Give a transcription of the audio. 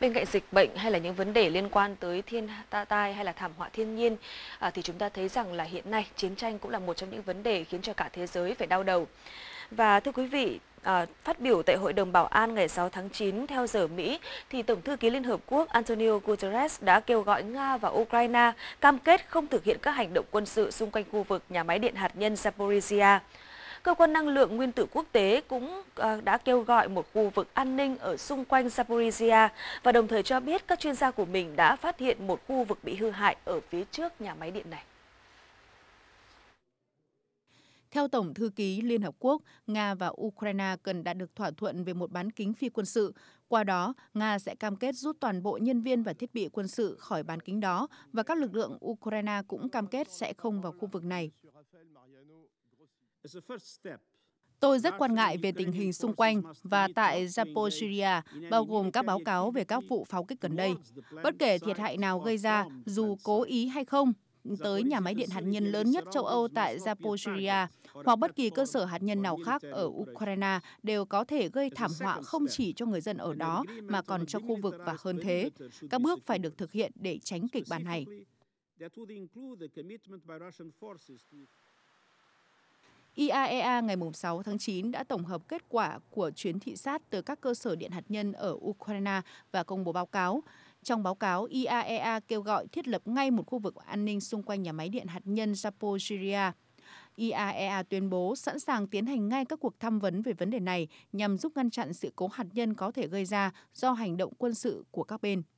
Bên cạnh dịch bệnh hay là những vấn đề liên quan tới thiên ta tai hay là thảm họa thiên nhiên à, thì chúng ta thấy rằng là hiện nay chiến tranh cũng là một trong những vấn đề khiến cho cả thế giới phải đau đầu. Và thưa quý vị, à, phát biểu tại Hội đồng Bảo an ngày 6 tháng 9 theo giờ Mỹ, thì Tổng thư ký Liên Hợp Quốc Antonio Guterres đã kêu gọi Nga và Ukraine cam kết không thực hiện các hành động quân sự xung quanh khu vực nhà máy điện hạt nhân Zaporizhia. Cơ quan năng lượng nguyên tử quốc tế cũng ờ, đã kêu gọi một khu vực an ninh ở xung quanh Zaporizhia và đồng thời cho biết các chuyên gia của mình đã phát hiện một khu vực bị hư hại ở phía trước nhà máy điện này. Theo Tổng Thư ký Liên Hợp Quốc, Nga và Ukraine cần đạt được thỏa thuận về một bán kính phi quân sự. Qua đó, Nga sẽ cam kết rút toàn bộ nhân viên và thiết bị quân sự khỏi bán kính đó và các lực lượng Ukraine cũng cam kết sẽ không vào khu vực này. Tôi rất quan ngại về tình hình xung quanh và tại Zaporizhia, bao gồm các báo cáo về các vụ pháo kích gần đây. Bất kể thiệt hại nào gây ra, dù cố ý hay không, tới nhà máy điện hạt nhân lớn nhất châu Âu tại Zaporizhia hoặc bất kỳ cơ sở hạt nhân nào khác ở Ukraine đều có thể gây thảm họa không chỉ cho người dân ở đó mà còn cho khu vực và hơn thế. Các bước phải được thực hiện để tránh kịch bản này. IAEA e ngày 6 tháng 9 đã tổng hợp kết quả của chuyến thị sát từ các cơ sở điện hạt nhân ở Ukraine và công bố báo cáo. Trong báo cáo, IAEA e kêu gọi thiết lập ngay một khu vực an ninh xung quanh nhà máy điện hạt nhân Zaporizhia. IAEA e tuyên bố sẵn sàng tiến hành ngay các cuộc tham vấn về vấn đề này nhằm giúp ngăn chặn sự cố hạt nhân có thể gây ra do hành động quân sự của các bên.